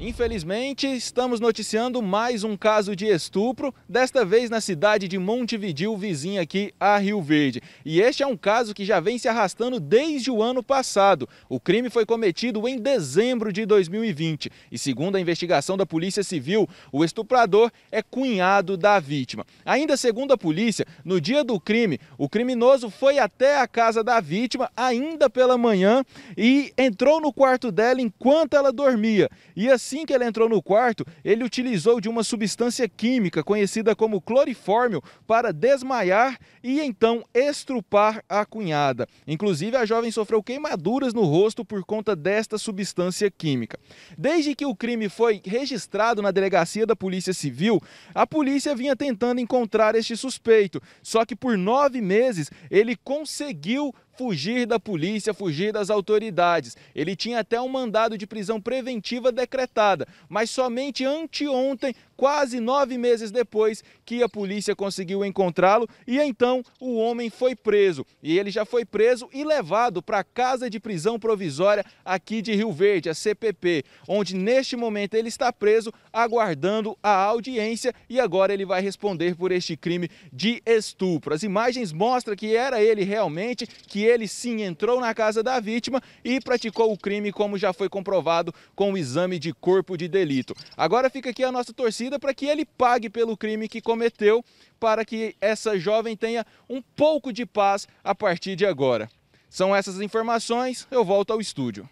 Infelizmente, estamos noticiando mais um caso de estupro, desta vez na cidade de Montevidil, vizinha aqui a Rio Verde. E este é um caso que já vem se arrastando desde o ano passado. O crime foi cometido em dezembro de 2020 e, segundo a investigação da Polícia Civil, o estuprador é cunhado da vítima. Ainda segundo a polícia, no dia do crime, o criminoso foi até a casa da vítima, ainda pela manhã, e entrou no quarto dela enquanto ela dormia. E assim, assim que ela entrou no quarto, ele utilizou de uma substância química conhecida como clorifórmio para desmaiar e então estrupar a cunhada. Inclusive, a jovem sofreu queimaduras no rosto por conta desta substância química. Desde que o crime foi registrado na delegacia da Polícia Civil, a polícia vinha tentando encontrar este suspeito, só que por nove meses ele conseguiu fugir da polícia, fugir das autoridades. Ele tinha até um mandado de prisão preventiva decretada, mas somente anteontem, quase nove meses depois, que a polícia conseguiu encontrá-lo e então o homem foi preso. E ele já foi preso e levado para a casa de prisão provisória aqui de Rio Verde, a CPP, onde neste momento ele está preso aguardando a audiência e agora ele vai responder por este crime de estupro. As imagens mostram que era ele realmente que ele sim entrou na casa da vítima e praticou o crime, como já foi comprovado com o exame de corpo de delito. Agora fica aqui a nossa torcida para que ele pague pelo crime que cometeu, para que essa jovem tenha um pouco de paz a partir de agora. São essas informações, eu volto ao estúdio.